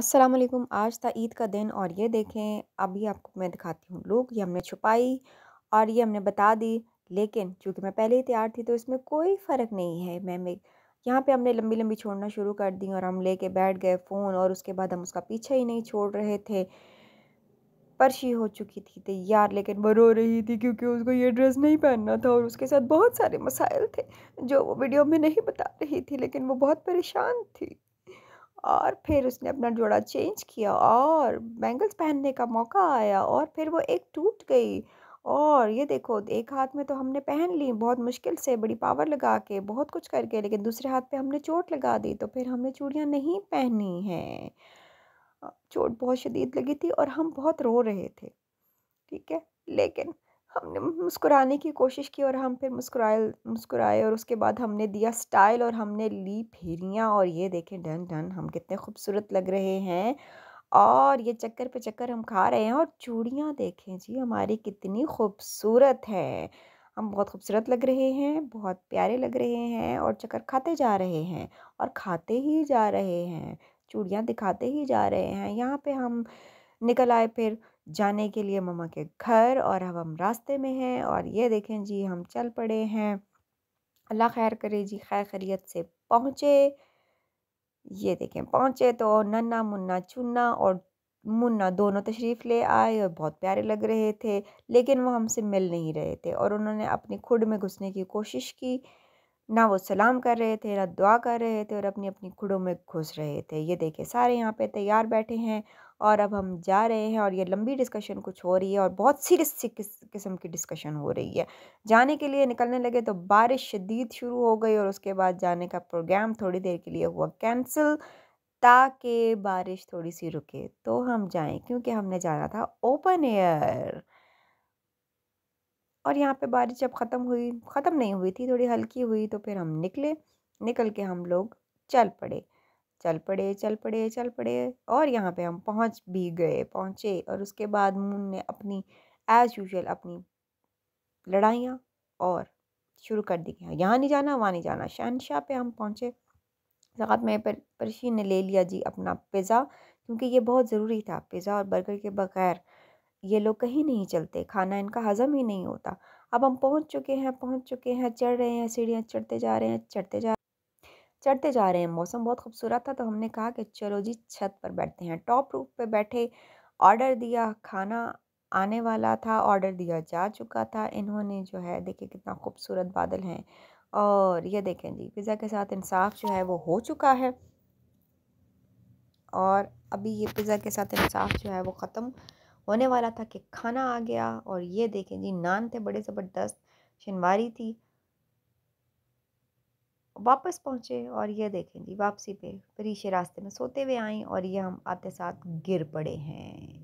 السلام علیکم آج تھا عید کا دن اور یہ دیکھیں ابھی آپ کو میں دکھاتی ہوں لوگ یہ ہم نے چھپائی اور یہ ہم نے بتا دی لیکن چونکہ میں پہلے ہی تیار تھی تو اس میں کوئی فرق نہیں ہے میں یہاں پہ ہم نے لمبی لمبی چھوڑنا شروع کر دی اور ہم لے کے بیٹھ گئے فون اور اس کے بعد ہم اس کا پیچھے ہی نہیں چھوڑ رہے تھے پرشی ہو چکی تھی تیار لیکن وہ رو رہی تھی کیونکہ اس کو یہ ڈریس نہیں پہننا تھا اور اس کے ساتھ بہت سارے مسائل تھے جو وہ ویڈیو میں نہیں بتا رہی تھی لیکن وہ بہت پریشان تھی اور پھر اس نے اپنا جوڑا چینج کیا اور بینگلس پہننے کا موقع آیا اور پھر وہ ایک ٹوٹ گئی اور یہ دیکھو ایک ہاتھ میں تو ہم نے پہن لی بہت مشکل سے بڑی پاور لگا کے بہت کچھ کر کے لیکن دوسرے ہاتھ پہ ہم نے چوٹ لگا دی تو پھر ہم نے چوڑیاں نہیں پہنی ہیں چوٹ بہت شدید لگی تھی اور ہم بہت رو رہے تھے ٹھیک ہے لیکن ہم نے مسکرانے کی کوشش کی اور ہم پھر مسکرائے مسکرائے اور اس کے بعد ہم نے دیا اسٹائل اور ہم نے لی پھیریاں اور یہ دیکھیں ڈن ڈن ہم کتنے خوبصورت لگ رہے ہیں اور یہ چکر پہ چکر ہم کھا رہے ہیں اور چوڑیاں دیکھیں جی ہماری کتنی خوبصورت ہے ہم بہت خوبصورت لگ رہے ہیں بہت پیارے لگ رہے ہیں اور چکر کھاتے جا رہے ہیں اور کھاتے ہی جا رہے ہیں چوڑیاں دکھاتے ہی جا رہے ہیں یہاں پہ ہم نکل آئے پھر جانے کے لیے مما کے گھر اور اب ہم راستے میں ہیں اور یہ دیکھیں جی ہم چل پڑے ہیں اللہ خیر کرے جی خیر خیریت سے پہنچے یہ دیکھیں پہنچے تو ننا منا چنا اور منا دونوں تشریف لے آئے اور بہت پیارے لگ رہے تھے لیکن وہ ہم سے مل نہیں رہے تھے اور انہوں نے اپنی کھڑ میں گھسنے کی کوشش کی نہ وہ سلام کر رہے تھے نہ دعا کر رہے تھے اور اپنی اپنی کھڑوں میں گھس رہے تھے یہ دیکھیں سارے یہاں پہ تیار بیٹھے ہیں اور اب ہم جا رہے ہیں اور یہ لمبی ڈسکشن کچھ ہو رہی ہے اور بہت سیریس سی قسم کی ڈسکشن ہو رہی ہے جانے کے لیے نکلنے لگے تو بارش شدید شروع ہو گئی اور اس کے بعد جانے کا پروگرام تھوڑی دیر کے لیے ہوا کینسل تاکہ بارش تھوڑی سی رکے تو ہم جائیں کیونکہ ہم نے جانا تھا اوپن ایئر اور یہاں پہ بارش جب ختم ہوئی ختم نہیں ہوئی تھی تھوڑی ہلکی ہوئی تو پھر ہم نکلے نکل کے ہم لوگ چل پڑے چل پڑے چل پڑے چل پڑے اور یہاں پہ ہم پہنچ بھی گئے پہنچے اور اس کے بعد مون نے اپنی ایز یوزول اپنی لڑائیاں اور شروع کر دی گیا یہاں نہیں جانا وہاں نہیں جانا شہنشاہ پہ ہم پہنچے ساتھ میں پرشین نے لے لیا جی اپنا پیزا کیونکہ یہ بہت ضروری تھا پیزا اور برگر کے بغیر یہ لوگ کہیں نہیں چلتے کھانا ان کا ہضم ہی نہیں ہوتا اب ہم پہنچ چکے ہیں پہنچ چکے ہیں چڑھ رہے ہیں سیڑھیاں چڑھتے جا رہے ہیں چڑھتے جا رہے چڑھتے جا رہے ہیں موسم بہت خوبصورت تھا تو ہم نے کہا کہ چلو جی چھت پر بیٹھتے ہیں ٹاپ روپ پہ بیٹھے آڈر دیا کھانا آنے والا تھا آڈر دیا جا چکا تھا انہوں نے جو ہے دیکھیں کتنا خوبصورت بادل ہیں اور یہ دیکھیں جی پزا کے ساتھ انصاف جو ہے وہ ہو چکا ہے اور ابھی یہ پزا کے ساتھ انصاف جو ہے وہ ختم ہونے والا تھا کہ کھانا آ گیا اور یہ دیکھیں جی نان تھے بڑے زبردست شنواری تھی واپس پہنچے اور یہ دیکھیں جی واپسی پہ پریشے راستے میں سوتے ہوئے آئیں اور یہ ہم آتے ساتھ گر پڑے ہیں